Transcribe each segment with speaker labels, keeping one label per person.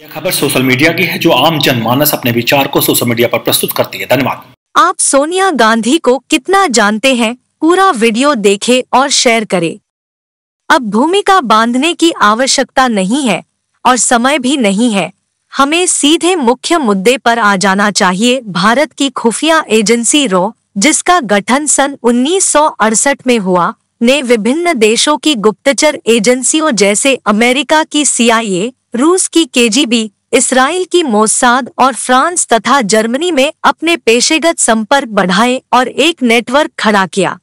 Speaker 1: यह खबर social media की है जो आम जनमानस अपने विचार को सोशल मीडिया पर प्रस्तुत करती है धन्यवाद आप सोनिया गांधी को कितना जानते हैं पूरा वीडियो देखें और शेयर करें अब भूमिका बांधने की आवश्यकता नहीं है और समय भी नहीं है हमें सीधे मुख्य मुद्दे पर आ जाना चाहिए भारत की खुफिया एजेंसी रो जिसका गठन सन उन्नीस में हुआ ने विभिन्न देशों की गुप्तचर एजेंसियों जैसे अमेरिका की सीआईए रूस की केजीबी इसराइल की मोसाद और फ्रांस तथा जर्मनी में अपने पेशेगत संपर्क बढ़ाए और एक नेटवर्क खड़ा किया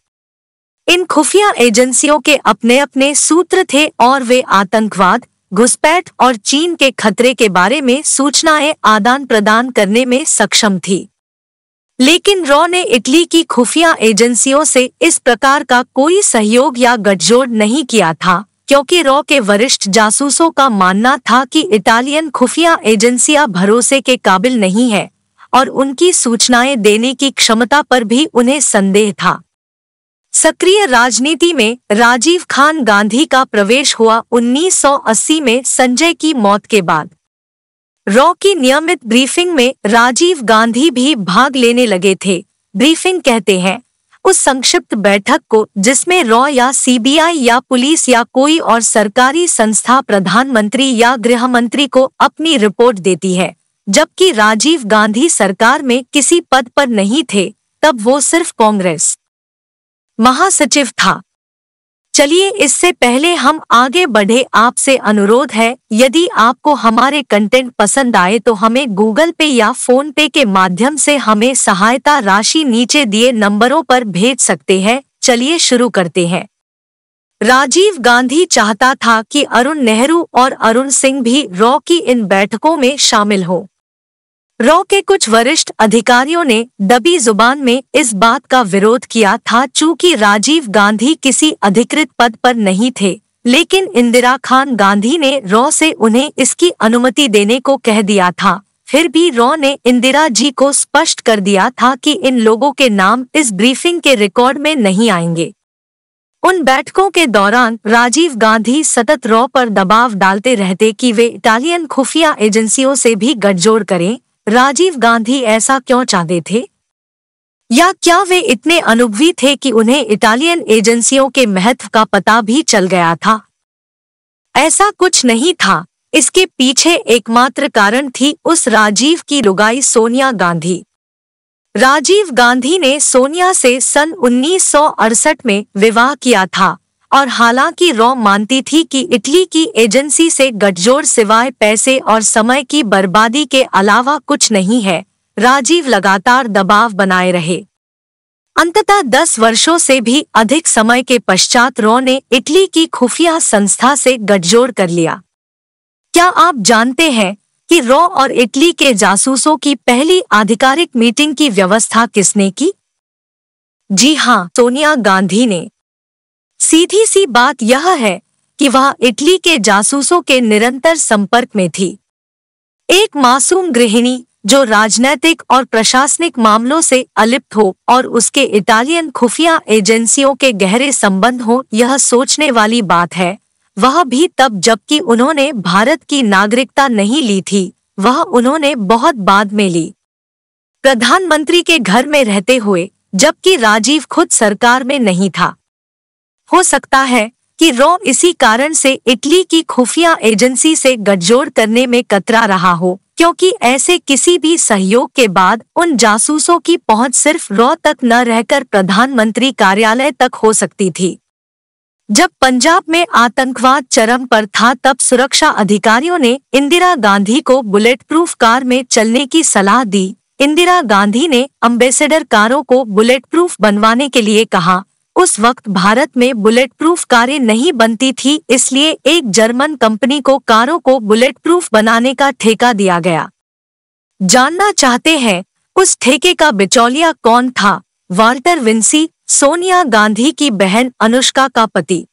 Speaker 1: इन खुफिया एजेंसियों के अपने अपने सूत्र थे और वे आतंकवाद घुसपैठ और चीन के खतरे के बारे में सूचनाएं आदान प्रदान करने में सक्षम थी लेकिन रॉ ने इटली की खुफिया एजेंसियों से इस प्रकार का कोई सहयोग या गठजोड़ नहीं किया था क्योंकि रॉ के वरिष्ठ जासूसों का मानना था कि इटालियन खुफिया एजेंसियां भरोसे के काबिल नहीं है और उनकी सूचनाएं देने की क्षमता पर भी उन्हें संदेह था सक्रिय राजनीति में राजीव खान गांधी का प्रवेश हुआ 1980 में संजय की मौत के बाद रॉ की नियमित ब्रीफिंग में राजीव गांधी भी भाग लेने लगे थे ब्रीफिंग कहते हैं उस संक्षिप्त बैठक को जिसमें रॉ या सीबीआई या पुलिस या कोई और सरकारी संस्था प्रधानमंत्री या गृह मंत्री को अपनी रिपोर्ट देती है जबकि राजीव गांधी सरकार में किसी पद पर नहीं थे तब वो सिर्फ कांग्रेस महासचिव था चलिए इससे पहले हम आगे बढ़े आपसे अनुरोध है यदि आपको हमारे कंटेंट पसंद आए तो हमें गूगल पे या फोन पे के माध्यम से हमें सहायता राशि नीचे दिए नंबरों पर भेज सकते हैं चलिए शुरू करते हैं राजीव गांधी चाहता था कि अरुण नेहरू और अरुण सिंह भी रॉ की इन बैठकों में शामिल हो रॉ के कुछ वरिष्ठ अधिकारियों ने दबी जुबान में इस बात का विरोध किया था चूंकि राजीव गांधी किसी अधिकृत पद पर नहीं थे लेकिन इंदिरा खान गांधी ने रॉ से उन्हें इसकी अनुमति देने को कह दिया था फिर भी रॉ ने इंदिरा जी को स्पष्ट कर दिया था कि इन लोगों के नाम इस ब्रीफिंग के रिकॉर्ड में नहीं आएंगे उन बैठकों के दौरान राजीव गांधी सतत रॉ पर दबाव डालते रहते कि वे इटालियन खुफिया एजेंसियों से भी गठजोड़ करें राजीव गांधी ऐसा क्यों चाहते थे या क्या वे इतने अनुभवी थे कि उन्हें इटालियन एजेंसियों के महत्व का पता भी चल गया था ऐसा कुछ नहीं था इसके पीछे एकमात्र कारण थी उस राजीव की रुगाई सोनिया गांधी राजीव गांधी ने सोनिया से सन 1968 में विवाह किया था और हालांकि रॉ मानती थी कि इटली की एजेंसी से गठजोड़ सिवाय पैसे और समय की बर्बादी के अलावा कुछ नहीं है राजीव लगातार दबाव बनाए रहे अंततः दस वर्षों से भी अधिक समय के पश्चात रॉ ने इटली की खुफिया संस्था से गठजोड़ कर लिया क्या आप जानते हैं कि रॉ और इटली के जासूसों की पहली आधिकारिक मीटिंग की व्यवस्था किसने की जी हाँ सोनिया गांधी ने सीधी सी बात यह है कि वह इटली के जासूसों के निरंतर संपर्क में थी एक मासूम गृहिणी जो राजनैतिक और प्रशासनिक मामलों से अलिप्त हो और उसके इटालियन खुफिया एजेंसियों के गहरे संबंध हो यह सोचने वाली बात है वह भी तब जबकि उन्होंने भारत की नागरिकता नहीं ली थी वह उन्होंने बहुत बाद में ली प्रधानमंत्री के घर में रहते हुए जबकि राजीव खुद सरकार में नहीं था हो सकता है कि रॉ इसी कारण से इटली की खुफिया एजेंसी से गठजोड़ करने में कतरा रहा हो क्योंकि ऐसे किसी भी सहयोग के बाद उन जासूसों की पहुंच सिर्फ रॉ तक न रहकर प्रधानमंत्री कार्यालय तक हो सकती थी जब पंजाब में आतंकवाद चरम पर था तब सुरक्षा अधिकारियों ने इंदिरा गांधी को बुलेट प्रूफ कार में चलने की सलाह दी इंदिरा गांधी ने अम्बेसडर कारों को बुलेट प्रूफ बनवाने के लिए कहा उस वक्त भारत में बुलेट प्रूफ कारें नहीं बनती थी इसलिए एक जर्मन कंपनी को कारों को बुलेट प्रूफ बनाने का ठेका दिया गया जानना चाहते हैं उस ठेके का बिचौलिया कौन था वाल्टर विंसी सोनिया गांधी की बहन अनुष्का का पति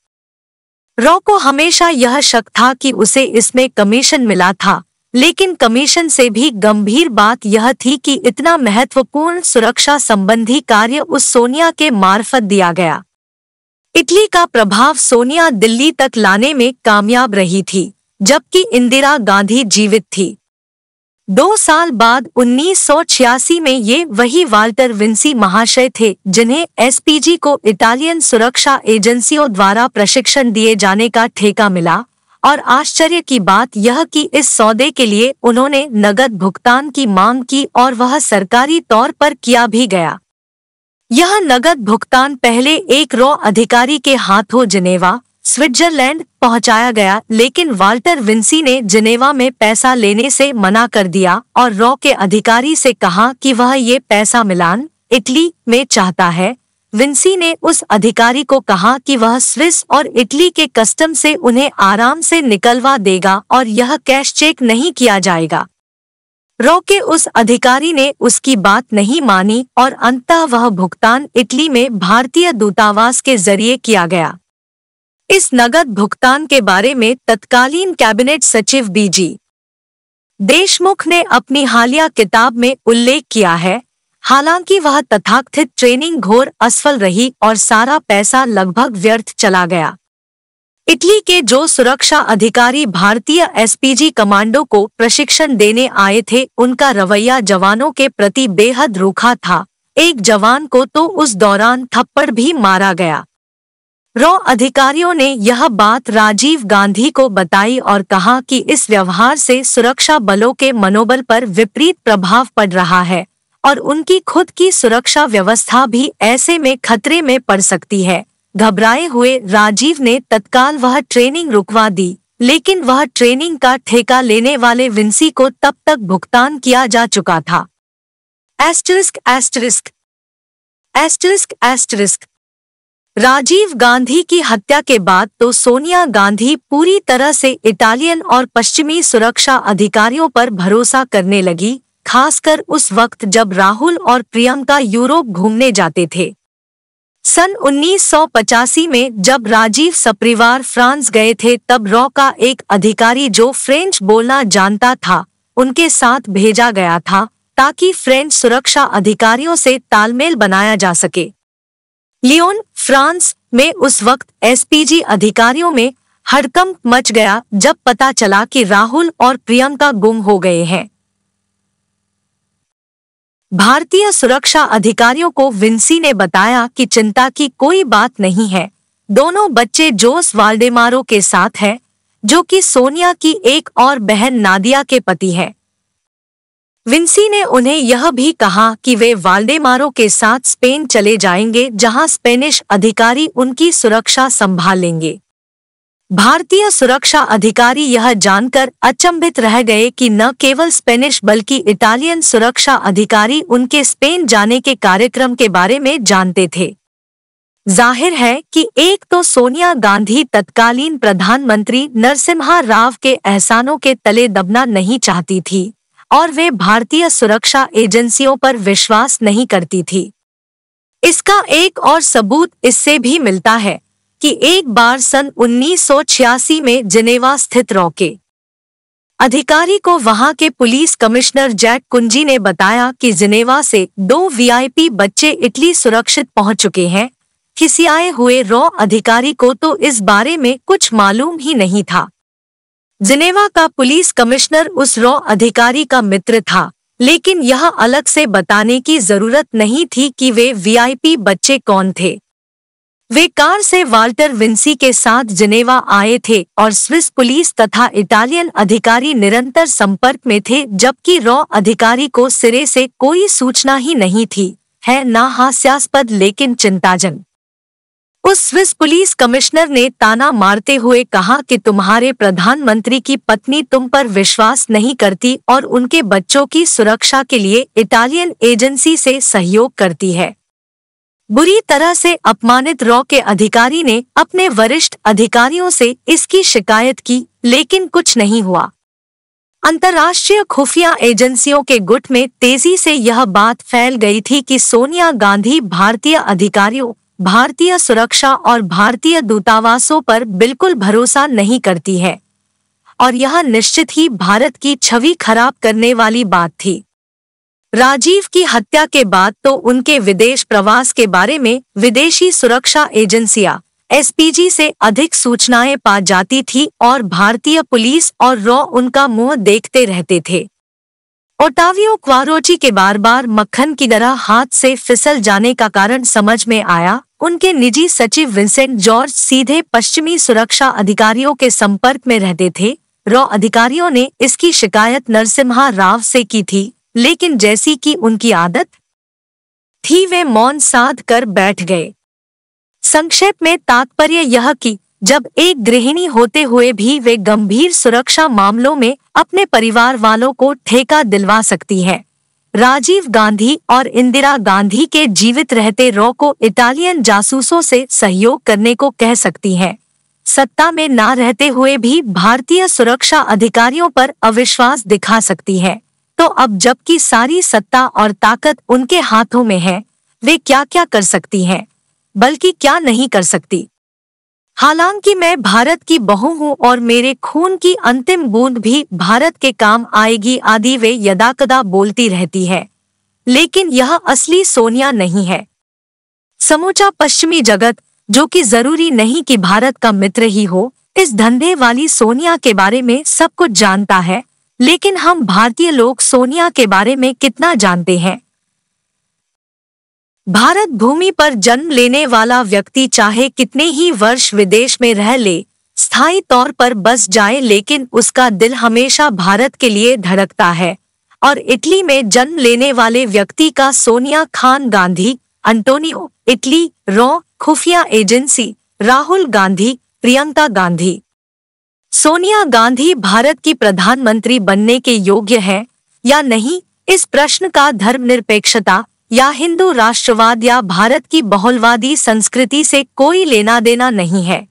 Speaker 1: रॉ को हमेशा यह शक था कि उसे इसमें कमीशन मिला था लेकिन कमीशन से भी गंभीर बात यह थी कि इतना महत्वपूर्ण सुरक्षा संबंधी कार्य उस सोनिया के मार्फत दिया गया इटली का प्रभाव सोनिया दिल्ली तक लाने में कामयाब रही थी जबकि इंदिरा गांधी जीवित थी दो साल बाद 1986 में ये वही वाल्टर विंसी महाशय थे जिन्हें एसपीजी को इटालियन सुरक्षा एजेंसियों द्वारा प्रशिक्षण दिए जाने का ठेका मिला और आश्चर्य की बात यह कि इस सौदे के लिए उन्होंने नगद भुगतान की मांग की और वह सरकारी तौर पर किया भी गया यह नगद भुगतान पहले एक रॉ अधिकारी के हाथों जिनेवा स्विट्जरलैंड पहुंचाया गया लेकिन वाल्टर विंसी ने जिनेवा में पैसा लेने से मना कर दिया और रॉ के अधिकारी से कहा कि वह ये पैसा मिलान इटली में चाहता है विंसी ने उस अधिकारी को कहा कि वह स्विस और इटली के कस्टम से उन्हें आराम से निकलवा देगा और यह कैश चेक नहीं किया जाएगा रॉ के उस अधिकारी ने उसकी बात नहीं मानी और अंततः वह भुगतान इटली में भारतीय दूतावास के जरिए किया गया इस नगद भुगतान के बारे में तत्कालीन कैबिनेट सचिव बीजी देशमुख ने अपनी हालिया किताब में उल्लेख किया है हालांकि वह तथाकथित ट्रेनिंग घोर असफल रही और सारा पैसा लगभग व्यर्थ चला गया इटली के जो सुरक्षा अधिकारी भारतीय एसपीजी कमांडो को प्रशिक्षण देने आए थे उनका रवैया जवानों के प्रति बेहद रूखा था एक जवान को तो उस दौरान थप्पड़ भी मारा गया रॉ अधिकारियों ने यह बात राजीव गांधी को बताई और कहा कि इस व्यवहार से सुरक्षा बलों के मनोबल पर विपरीत प्रभाव पड़ रहा है और उनकी खुद की सुरक्षा व्यवस्था भी ऐसे में खतरे में पड़ सकती है घबराए हुए राजीव ने तत्काल वह ट्रेनिंग रुकवा दी लेकिन वह ट्रेनिंग का ठेका लेने वाले विंसी को तब तक भुगतान किया जा चुका था asterisk asterisk asterisk asterisk Rajiv Gandhi की हत्या के बाद तो सोनिया गांधी पूरी तरह से इटालियन और पश्चिमी सुरक्षा अधिकारियों पर भरोसा करने लगी खासकर उस वक्त जब राहुल और प्रियंका यूरोप घूमने जाते थे सन उन्नीस में जब राजीव सपरिवार फ्रांस गए थे तब रॉ का एक अधिकारी जो फ्रेंच बोलना जानता था उनके साथ भेजा गया था ताकि फ्रेंच सुरक्षा अधिकारियों से तालमेल बनाया जा सके लियोन फ्रांस में उस वक्त एसपीजी अधिकारियों में हड़कंप मच गया जब पता चला कि राहुल और प्रियंका गुम हो गए हैं भारतीय सुरक्षा अधिकारियों को विंसी ने बताया कि चिंता की कोई बात नहीं है दोनों बच्चे जोस वाल्डेमारो के साथ हैं जो कि सोनिया की एक और बहन नादिया के पति हैं विंसी ने उन्हें यह भी कहा कि वे वाल्डेमारो के साथ स्पेन चले जाएंगे जहां स्पेनिश अधिकारी उनकी सुरक्षा संभालेंगे भारतीय सुरक्षा अधिकारी यह जानकर अचंभित रह गए कि न केवल स्पेनिश बल्कि इटालियन सुरक्षा अधिकारी उनके स्पेन जाने के कार्यक्रम के बारे में जानते थे जाहिर है कि एक तो सोनिया गांधी तत्कालीन प्रधानमंत्री नरसिम्हा राव के एहसानों के तले दबना नहीं चाहती थी और वे भारतीय सुरक्षा एजेंसियों पर विश्वास नहीं करती थी इसका एक और सबूत इससे भी मिलता है कि एक बार सन 1986 में जिनेवा स्थित रोके अधिकारी को वहां के पुलिस कमिश्नर जैक कुंजी ने बताया कि जिनेवा से दो वीआईपी बच्चे इटली सुरक्षित पहुंच चुके हैं किसी आए हुए रॉ अधिकारी को तो इस बारे में कुछ मालूम ही नहीं था जिनेवा का पुलिस कमिश्नर उस रॉ अधिकारी का मित्र था लेकिन यह अलग से बताने की जरूरत नहीं थी कि वे वीआईपी बच्चे कौन थे वे कार से वाल्टर विंसी के साथ जनेवा आए थे और स्विस पुलिस तथा इटालियन अधिकारी निरंतर संपर्क में थे जबकि रॉ अधिकारी को सिरे से कोई सूचना ही नहीं थी है ना हास्यास्पद लेकिन चिंताजन उस स्विस पुलिस कमिश्नर ने ताना मारते हुए कहा कि तुम्हारे प्रधानमंत्री की पत्नी तुम पर विश्वास नहीं करती और उनके बच्चों की सुरक्षा के लिए इटालियन एजेंसी से सहयोग करती है बुरी तरह से अपमानित रॉ के अधिकारी ने अपने वरिष्ठ अधिकारियों से इसकी शिकायत की लेकिन कुछ नहीं हुआ अंतर्राष्ट्रीय खुफिया एजेंसियों के गुट में तेजी से यह बात फैल गई थी कि सोनिया गांधी भारतीय अधिकारियों भारतीय सुरक्षा और भारतीय दूतावासों पर बिल्कुल भरोसा नहीं करती है और यह निश्चित ही भारत की छवि खराब करने वाली बात थी राजीव की हत्या के बाद तो उनके विदेश प्रवास के बारे में विदेशी सुरक्षा एजेंसियां एसपीजी से अधिक सूचनाएं पा जाती थी और भारतीय पुलिस और रॉ उनका मुंह देखते रहते थे ओटावियो क्वारोची के बार बार मक्खन की तरह हाथ से फिसल जाने का कारण समझ में आया उनके निजी सचिव विंसेंट जॉर्ज सीधे पश्चिमी सुरक्षा अधिकारियों के संपर्क में रहते थे रॉ अधिकारियों ने इसकी शिकायत नरसिम्हा राव से की थी लेकिन जैसी कि उनकी आदत थी वे मौन साध कर बैठ गए संक्षेप में तात्पर्य यह कि जब एक गृहिणी होते हुए भी वे गंभीर सुरक्षा मामलों में अपने परिवार वालों को ठेका दिलवा सकती है राजीव गांधी और इंदिरा गांधी के जीवित रहते रॉ को इटालियन जासूसों से सहयोग करने को कह सकती है सत्ता में ना रहते हुए भी भारतीय सुरक्षा अधिकारियों पर अविश्वास दिखा सकती है तो अब जबकि सारी सत्ता और ताकत उनके हाथों में है वे क्या क्या कर सकती हैं बल्कि क्या नहीं कर सकती हालांकि मैं भारत की बहू हूँ और मेरे खून की अंतिम बूंद भी भारत के काम आएगी आदि वे यदाकदा बोलती रहती है लेकिन यह असली सोनिया नहीं है समूचा पश्चिमी जगत जो कि जरूरी नहीं कि भारत का मित्र ही हो इस धंधे वाली सोनिया के बारे में सब कुछ जानता है लेकिन हम भारतीय लोग सोनिया के बारे में कितना जानते हैं भारत भूमि पर जन्म लेने वाला व्यक्ति चाहे कितने ही वर्ष विदेश में रह ले स्थायी तौर पर बस जाए लेकिन उसका दिल हमेशा भारत के लिए धड़कता है और इटली में जन्म लेने वाले व्यक्ति का सोनिया खान गांधी अंटोनियो इटली रॉ खुफिया एजेंसी राहुल गांधी प्रियंका गांधी सोनिया गांधी भारत की प्रधानमंत्री बनने के योग्य है या नहीं इस प्रश्न का धर्मनिरपेक्षता या हिंदू राष्ट्रवाद या भारत की बहुलवादी संस्कृति से कोई लेना देना नहीं है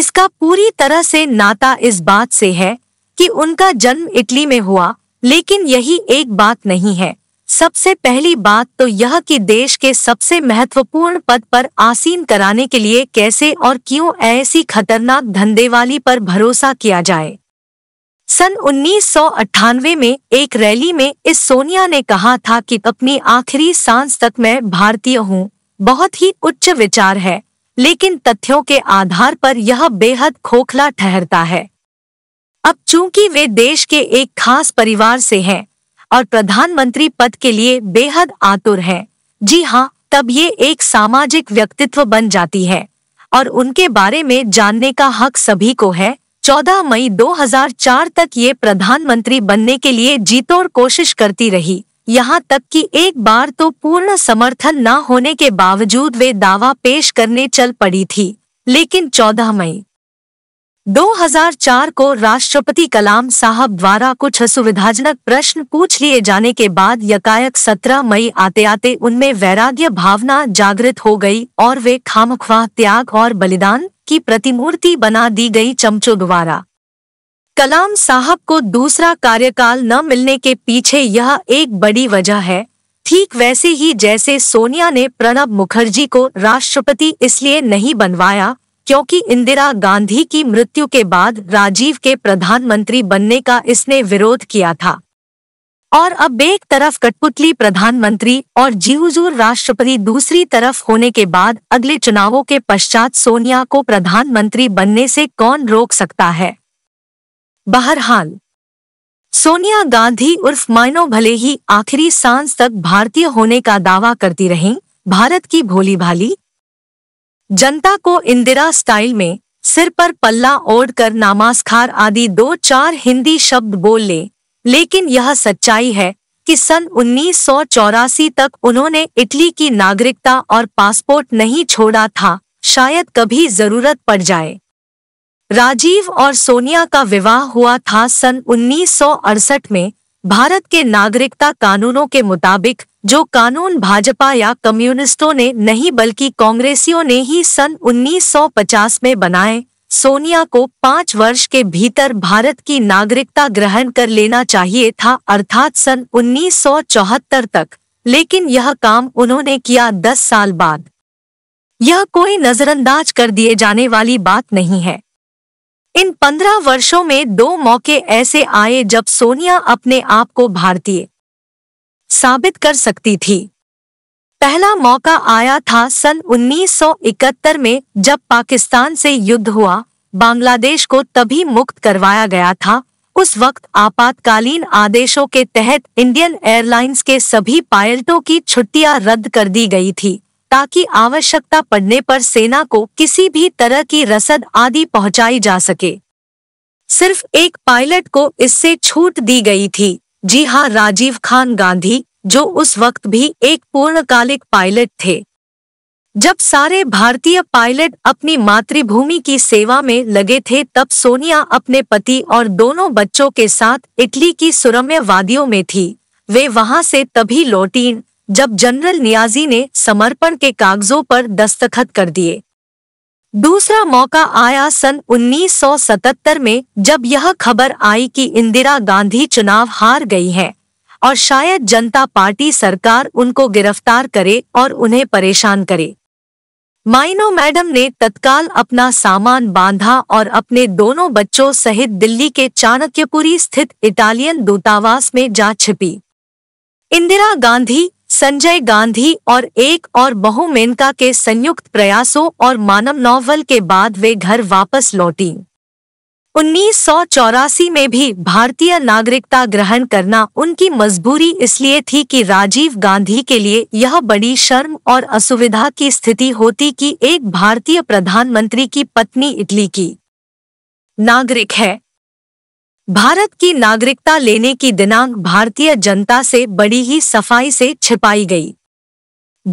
Speaker 1: इसका पूरी तरह से नाता इस बात से है कि उनका जन्म इटली में हुआ लेकिन यही एक बात नहीं है सबसे पहली बात तो यह कि देश के सबसे महत्वपूर्ण पद पर आसीन कराने के लिए कैसे और क्यों ऐसी खतरनाक धंधे वाली पर भरोसा किया जाए सन उन्नीस में एक रैली में इस सोनिया ने कहा था कि अपनी आखिरी सांस तक मैं भारतीय हूँ बहुत ही उच्च विचार है लेकिन तथ्यों के आधार पर यह बेहद खोखला ठहरता है अब चूंकि वे देश के एक खास परिवार से हैं और प्रधानमंत्री पद के लिए बेहद आतुर है जी हाँ तब ये एक सामाजिक व्यक्तित्व बन जाती है और उनके बारे में जानने का हक सभी को है 14 मई 2004 तक ये प्रधानमंत्री बनने के लिए जीतोड़ कोशिश करती रही यहाँ तक कि एक बार तो पूर्ण समर्थन न होने के बावजूद वे दावा पेश करने चल पड़ी थी लेकिन 14 मई 2004 को राष्ट्रपति कलाम साहब द्वारा कुछ असुविधाजनक प्रश्न पूछ लिए जाने के बाद यकायक 17 मई आते आते उनमें वैराग्य भावना जागृत हो गई और वे खामख्वाह त्याग और बलिदान की प्रतिमूर्ति बना दी गई चमचों द्वारा कलाम साहब को दूसरा कार्यकाल न मिलने के पीछे यह एक बड़ी वजह है ठीक वैसे ही जैसे सोनिया ने प्रणब मुखर्जी को राष्ट्रपति इसलिए नहीं बनवाया क्योंकि इंदिरा गांधी की मृत्यु के बाद राजीव के प्रधानमंत्री बनने का इसने विरोध किया था और अब एक तरफ कठपुतली प्रधानमंत्री और जीवजूर राष्ट्रपति दूसरी तरफ होने के बाद अगले चुनावों के पश्चात सोनिया को प्रधानमंत्री बनने से कौन रोक सकता है बहरहाल सोनिया गांधी उर्फ मायनो भले ही आखिरी सांस तक भारतीय होने का दावा करती रहीं, भारत की भोली भाली जनता को इंदिरा स्टाइल में सिर पर पल्ला ओढ़कर नामास्कार आदि दो चार हिंदी शब्द बोल ले लेकिन यह सच्चाई है कि सन उन्नीस तक उन्होंने इटली की नागरिकता और पासपोर्ट नहीं छोड़ा था शायद कभी जरूरत पड़ जाए राजीव और सोनिया का विवाह हुआ था सन उन्नीस में भारत के नागरिकता कानूनों के मुताबिक जो कानून भाजपा या कम्युनिस्टों ने नहीं बल्कि कांग्रेसियों ने ही सन 1950 में बनाए सोनिया को पाँच वर्ष के भीतर भारत की नागरिकता ग्रहण कर लेना चाहिए था अर्थात सन 1974 तक लेकिन यह काम उन्होंने किया 10 साल बाद यह कोई नजरअंदाज कर दिए जाने वाली बात नहीं है इन पंद्रह वर्षों में दो मौके ऐसे आए जब सोनिया अपने आप को भारतीय साबित कर सकती थी पहला मौका आया था सन 1971 में जब पाकिस्तान से युद्ध हुआ बांग्लादेश को तभी मुक्त करवाया गया था उस वक्त आपातकालीन आदेशों के तहत इंडियन एयरलाइंस के सभी पायलटों की छुट्टियां रद्द कर दी गई थी ताकि आवश्यकता पड़ने पर सेना को किसी भी तरह की रसद आदि पहुंचाई जा सके सिर्फ एक पायलट को इससे छूट दी गई थी जी हाँ राजीव खान गांधी जो उस वक्त भी एक पूर्णकालिक पायलट थे जब सारे भारतीय पायलट अपनी मातृभूमि की सेवा में लगे थे तब सोनिया अपने पति और दोनों बच्चों के साथ इटली की सुरम्य वादियों में थी वे वहां से तभी लौटीं जब जनरल नियाजी ने समर्पण के कागजों पर दस्तखत कर दिए दूसरा मौका आया सन 1977 में जब यह खबर आई कि इंदिरा गांधी चुनाव हार गई हैं और शायद जनता पार्टी सरकार उनको गिरफ्तार करे और उन्हें परेशान करे माइनो मैडम ने तत्काल अपना सामान बांधा और अपने दोनों बच्चों सहित दिल्ली के चाणक्यपुरी स्थित इटालियन दूतावास में जा छिपी इंदिरा गांधी संजय गांधी और एक और बहु मेनका के संयुक्त प्रयासों और मानव नॉवल के बाद वे घर वापस लौटी उन्नीस में भी भारतीय नागरिकता ग्रहण करना उनकी मजबूरी इसलिए थी कि राजीव गांधी के लिए यह बड़ी शर्म और असुविधा की स्थिति होती कि एक भारतीय प्रधानमंत्री की पत्नी इटली की नागरिक है भारत की नागरिकता लेने की दिनांक भारतीय जनता से बड़ी ही सफाई से छिपाई गई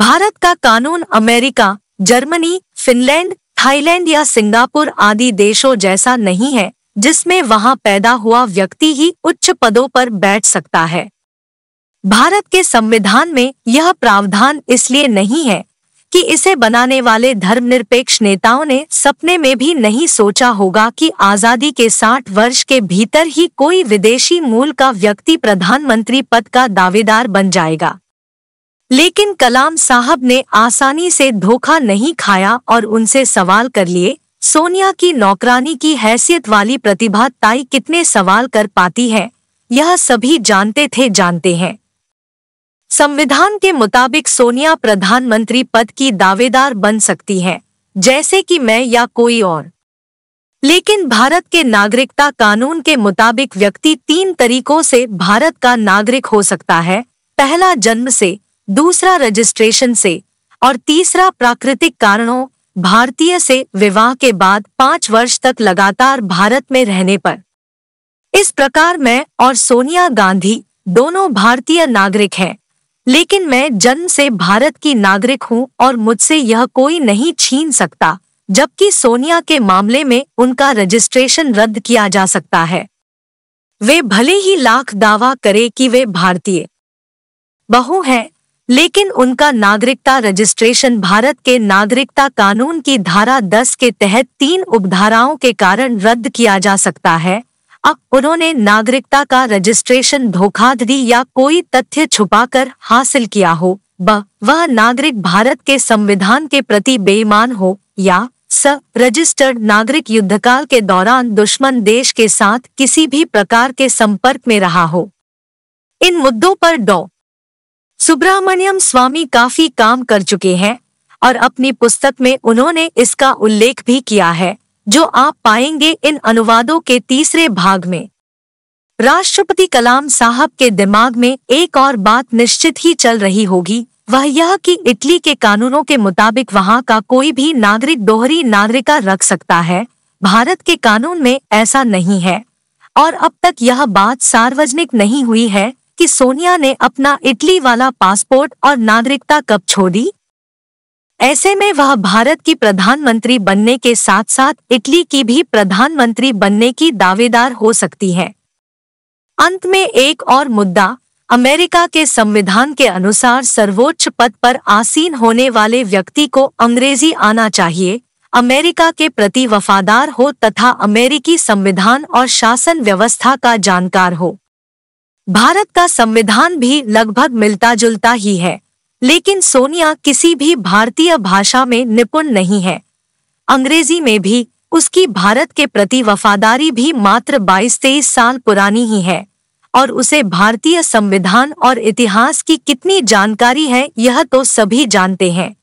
Speaker 1: भारत का कानून अमेरिका जर्मनी फिनलैंड थाईलैंड या सिंगापुर आदि देशों जैसा नहीं है जिसमें वहां पैदा हुआ व्यक्ति ही उच्च पदों पर बैठ सकता है भारत के संविधान में यह प्रावधान इसलिए नहीं है कि इसे बनाने वाले धर्मनिरपेक्ष नेताओं ने सपने में भी नहीं सोचा होगा कि आजादी के 60 वर्ष के भीतर ही कोई विदेशी मूल का व्यक्ति प्रधानमंत्री पद का दावेदार बन जाएगा लेकिन कलाम साहब ने आसानी से धोखा नहीं खाया और उनसे सवाल कर लिए सोनिया की नौकरानी की हैसियत वाली प्रतिभा ताई कितने सवाल कर पाती है यह सभी जानते थे जानते हैं संविधान के मुताबिक सोनिया प्रधानमंत्री पद की दावेदार बन सकती हैं, जैसे कि मैं या कोई और लेकिन भारत के नागरिकता कानून के मुताबिक व्यक्ति तीन तरीकों से भारत का नागरिक हो सकता है पहला जन्म से दूसरा रजिस्ट्रेशन से और तीसरा प्राकृतिक कारणों भारतीय से विवाह के बाद पांच वर्ष तक लगातार भारत में रहने पर इस प्रकार मैं और सोनिया गांधी दोनों भारतीय नागरिक हैं लेकिन मैं जन्म से भारत की नागरिक हूं और मुझसे यह कोई नहीं छीन सकता जबकि सोनिया के मामले में उनका रजिस्ट्रेशन रद्द किया जा सकता है वे भले ही लाख दावा करे कि वे भारतीय बहु हैं लेकिन उनका नागरिकता रजिस्ट्रेशन भारत के नागरिकता कानून की धारा 10 के तहत तीन उपधाराओं के कारण रद्द किया जा सकता है अब उन्होंने नागरिकता का रजिस्ट्रेशन धोखाधड़ी या कोई तथ्य छुपाकर हासिल किया हो ब वह नागरिक भारत के संविधान के प्रति बेईमान हो या स रजिस्टर्ड नागरिक युद्धकाल के दौरान दुश्मन देश के साथ किसी भी प्रकार के संपर्क में रहा हो इन मुद्दों पर डॉ सुब्रमण्यम स्वामी काफी काम कर चुके हैं और अपनी पुस्तक में उन्होंने इसका उल्लेख भी किया है जो आप पाएंगे इन अनुवादों के तीसरे भाग में राष्ट्रपति कलाम साहब के दिमाग में एक और बात निश्चित ही चल रही होगी वह यह कि इटली के कानूनों के मुताबिक वहां का कोई भी नागरिक दोहरी नागरिका रख सकता है भारत के कानून में ऐसा नहीं है और अब तक यह बात सार्वजनिक नहीं हुई है कि सोनिया ने अपना इटली वाला पासपोर्ट और नागरिकता कब छोड़ी ऐसे में वह भारत की प्रधानमंत्री बनने के साथ साथ इटली की भी प्रधानमंत्री बनने की दावेदार हो सकती है अंत में एक और मुद्दा अमेरिका के संविधान के अनुसार सर्वोच्च पद पर आसीन होने वाले व्यक्ति को अंग्रेजी आना चाहिए अमेरिका के प्रति वफादार हो तथा अमेरिकी संविधान और शासन व्यवस्था का जानकार हो भारत का संविधान भी लगभग मिलता जुलता ही है लेकिन सोनिया किसी भी भारतीय भाषा में निपुण नहीं है अंग्रेजी में भी उसकी भारत के प्रति वफादारी भी मात्र 22 तेईस साल पुरानी ही है और उसे भारतीय संविधान और इतिहास की कितनी जानकारी है यह तो सभी जानते हैं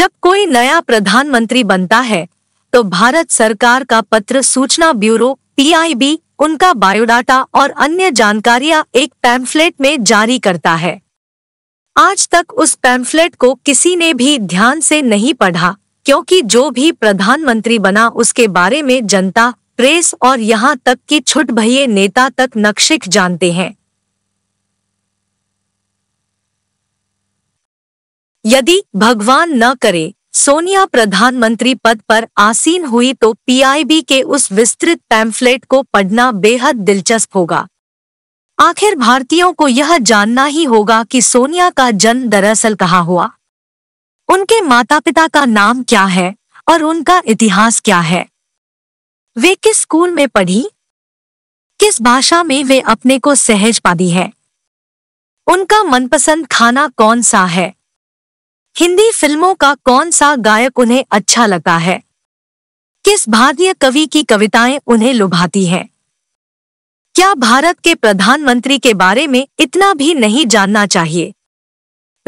Speaker 1: जब कोई नया प्रधानमंत्री बनता है तो भारत सरकार का पत्र सूचना ब्यूरो पीआईबी उनका बायोडाटा और अन्य जानकारियां एक पैम्फलेट में जारी करता है आज तक उस पैम्फलेट को किसी ने भी ध्यान से नहीं पढ़ा क्योंकि जो भी प्रधानमंत्री बना उसके बारे में जनता प्रेस और यहाँ तक कि छुट भैये नेता तक नक्शिक जानते हैं यदि भगवान न करे सोनिया प्रधानमंत्री पद पर आसीन हुई तो पीआईबी के उस विस्तृत पैम्फलेट को पढ़ना बेहद दिलचस्प होगा आखिर भारतीयों को यह जानना ही होगा कि सोनिया का जन्म दरअसल कहाँ हुआ उनके माता पिता का नाम क्या है और उनका इतिहास क्या है वे किस स्कूल में पढ़ी किस भाषा में वे अपने को सहज पाती है उनका मनपसंद खाना कौन सा है हिंदी फिल्मों का कौन सा गायक उन्हें अच्छा लगता है किस भारतीय कवि की कविताएं उन्हें लुभाती हैं क्या भारत के प्रधानमंत्री के बारे में इतना भी नहीं जानना चाहिए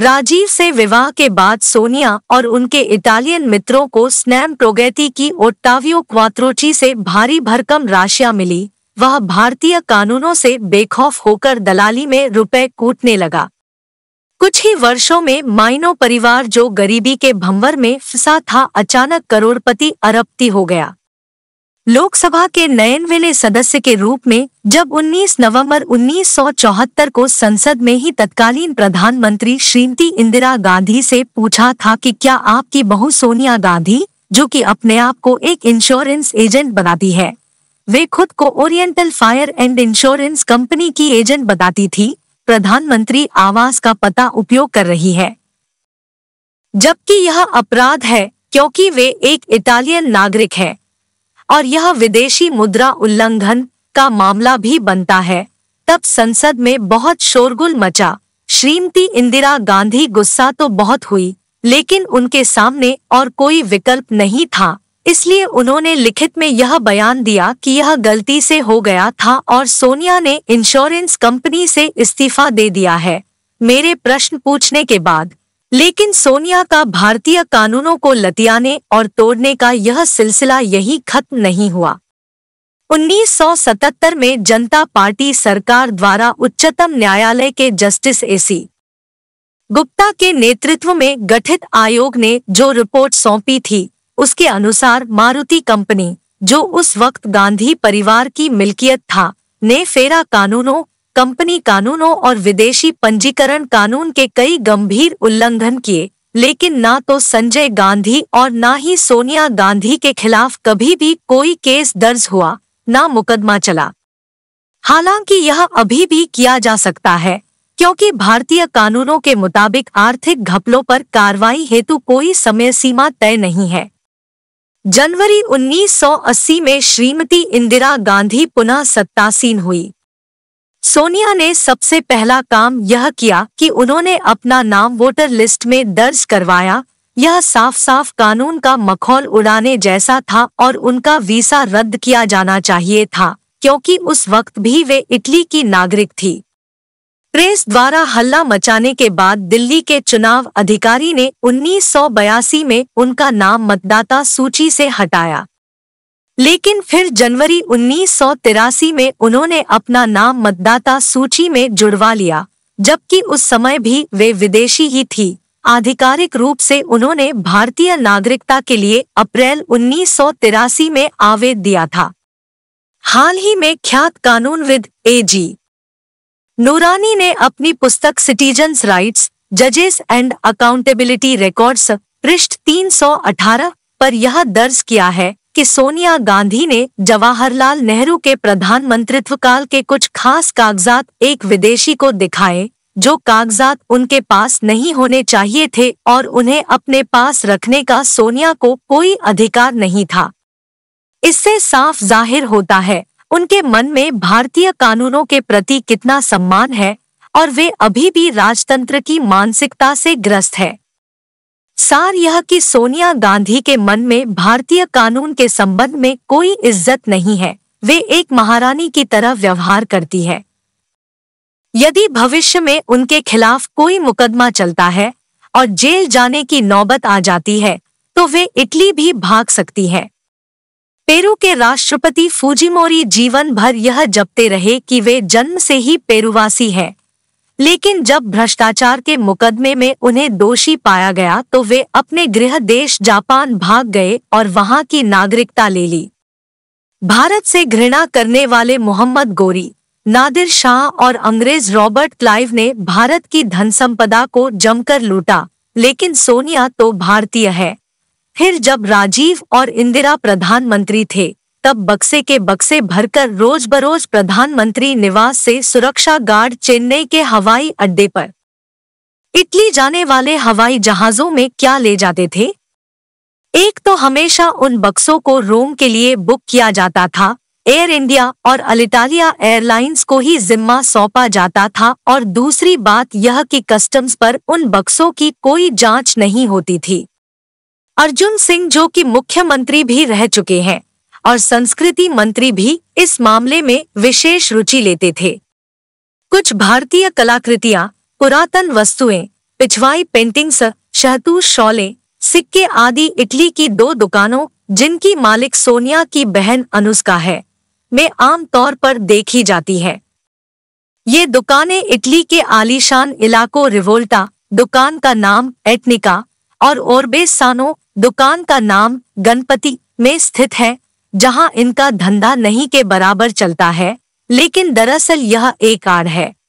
Speaker 1: राजीव से विवाह के बाद सोनिया और उनके इटालियन मित्रों को स्नैम प्रोगेती की ओट्टावियो क्वात्रोची से भारी भरकम राशियां मिली वह भारतीय कानूनों से बेखौफ होकर दलाली में रुपए कूटने लगा कुछ ही वर्षों में माइनो परिवार जो गरीबी के भंवर में फंसा था अचानक करोड़पति अरबती हो गया लोकसभा के नयनवेले सदस्य के रूप में जब 19 नवंबर 1974 को संसद में ही तत्कालीन प्रधानमंत्री श्रीमती इंदिरा गांधी से पूछा था कि क्या आपकी बहू सोनिया गांधी जो कि अपने आप को एक इंश्योरेंस एजेंट बनाती है वे खुद को oriental fire and insurance company की एजेंट बताती थी प्रधानमंत्री आवास का पता उपयोग कर रही है जबकि यह अपराध है क्योंकि वे एक इटालियन नागरिक है और यह विदेशी मुद्रा उल्लंघन का मामला भी बनता है तब संसद में बहुत शोरगुल मचा श्रीमती इंदिरा गांधी गुस्सा तो बहुत हुई लेकिन उनके सामने और कोई विकल्प नहीं था इसलिए उन्होंने लिखित में यह बयान दिया कि यह गलती से हो गया था और सोनिया ने इंश्योरेंस कंपनी से इस्तीफा दे दिया है मेरे प्रश्न पूछने के बाद लेकिन सोनिया का भारतीय कानूनों को लतियाने और तोड़ने का यह सिलसिला यही खत्म नहीं हुआ 1977 में जनता पार्टी सरकार द्वारा उच्चतम न्यायालय के जस्टिस एसी गुप्ता के नेतृत्व में गठित आयोग ने जो रिपोर्ट सौंपी थी उसके अनुसार मारुति कंपनी जो उस वक्त गांधी परिवार की मिल्कियत था ने फेरा कानूनों कंपनी कानूनों और विदेशी पंजीकरण कानून के कई गंभीर उल्लंघन किए लेकिन ना तो संजय गांधी और ना ही सोनिया गांधी के खिलाफ कभी भी कोई केस दर्ज हुआ ना मुकदमा चला हालांकि यह अभी भी किया जा सकता है क्योंकि भारतीय कानूनों के मुताबिक आर्थिक घपलों पर कार्रवाई हेतु कोई समय सीमा तय नहीं है जनवरी 1980 में श्रीमती इंदिरा गांधी पुनः सत्तासीन हुई सोनिया ने सबसे पहला काम यह किया कि उन्होंने अपना नाम वोटर लिस्ट में दर्ज करवाया यह साफ साफ कानून का मखौल उड़ाने जैसा था और उनका वीसा रद्द किया जाना चाहिए था क्योंकि उस वक्त भी वे इटली की नागरिक थी प्रेस द्वारा हल्ला मचाने के बाद दिल्ली के चुनाव अधिकारी ने उन्नीस में उनका नाम मतदाता सूची से हटाया लेकिन फिर जनवरी उन्नीस में उन्होंने अपना नाम मतदाता सूची में जुड़वा लिया जबकि उस समय भी वे विदेशी ही थी आधिकारिक रूप से उन्होंने भारतीय नागरिकता के लिए अप्रैल उन्नीस में आवेद दिया था हाल ही में ख्यात कानूनविद एजी नूरानी ने अपनी पुस्तक सिटीजन्स राइट्स जजेस एंड अकाउंटेबिलिटी रिकॉर्ड्स पृष्ठ 318 पर यह दर्ज किया है कि सोनिया गांधी ने जवाहरलाल नेहरू के प्रधानमंत्रित्व काल के कुछ खास कागजात एक विदेशी को दिखाए जो कागजात उनके पास नहीं होने चाहिए थे और उन्हें अपने पास रखने का सोनिया को कोई अधिकार नहीं था इससे साफ जाहिर होता है उनके मन में भारतीय कानूनों के प्रति कितना सम्मान है और वे अभी भी राजतंत्र की मानसिकता से ग्रस्त है सार यह कि सोनिया गांधी के मन में भारतीय कानून के संबंध में कोई इज्जत नहीं है वे एक महारानी की तरह व्यवहार करती है यदि भविष्य में उनके खिलाफ कोई मुकदमा चलता है और जेल जाने की नौबत आ जाती है तो वे इटली भी भाग सकती है पेरू के राष्ट्रपति फूजीमोरी जीवन भर यह जपते रहे कि वे जन्म से ही पेरुवासी हैं लेकिन जब भ्रष्टाचार के मुकदमे में उन्हें दोषी पाया गया तो वे अपने गृह देश जापान भाग गए और वहां की नागरिकता ले ली भारत से घृणा करने वाले मोहम्मद गोरी नादिर शाह और अंग्रेज रॉबर्ट क्लाइव ने भारत की धन संपदा को जमकर लूटा लेकिन सोनिया तो भारतीय है फिर जब राजीव और इंदिरा प्रधानमंत्री थे तब बक्से के बक्से भरकर रोज बरोज प्रधानमंत्री निवास से सुरक्षा गार्ड चेन्नई के हवाई अड्डे पर इटली जाने वाले हवाई जहाजों में क्या ले जाते थे एक तो हमेशा उन बक्सों को रोम के लिए बुक किया जाता था एयर इंडिया और अलिटालिया एयरलाइंस को ही जिम्मा सौंपा जाता था और दूसरी बात यह कि कस्टम्स पर उन बक्सों की कोई जांच नहीं होती थी अर्जुन सिंह जो कि मुख्यमंत्री भी रह चुके हैं और संस्कृति मंत्री भी इस मामले में विशेष रुचि लेते थे कुछ भारतीय कलाकृतियां पुरातन वस्तुएं पिछवाई पेंटिंग्स शहतू शॉले सिक्के आदि इटली की दो दुकानों जिनकी मालिक सोनिया की बहन अनुष्का है में आमतौर पर देखी जाती है ये दुकानें इटली के आलीशान इलाकों रिवोल्टा दुकान का नाम एटनिका और ओरबे सानो दुकान का नाम गणपति में स्थित है जहां इनका धंधा नहीं के बराबर चलता है लेकिन दरअसल यह एक आड़ है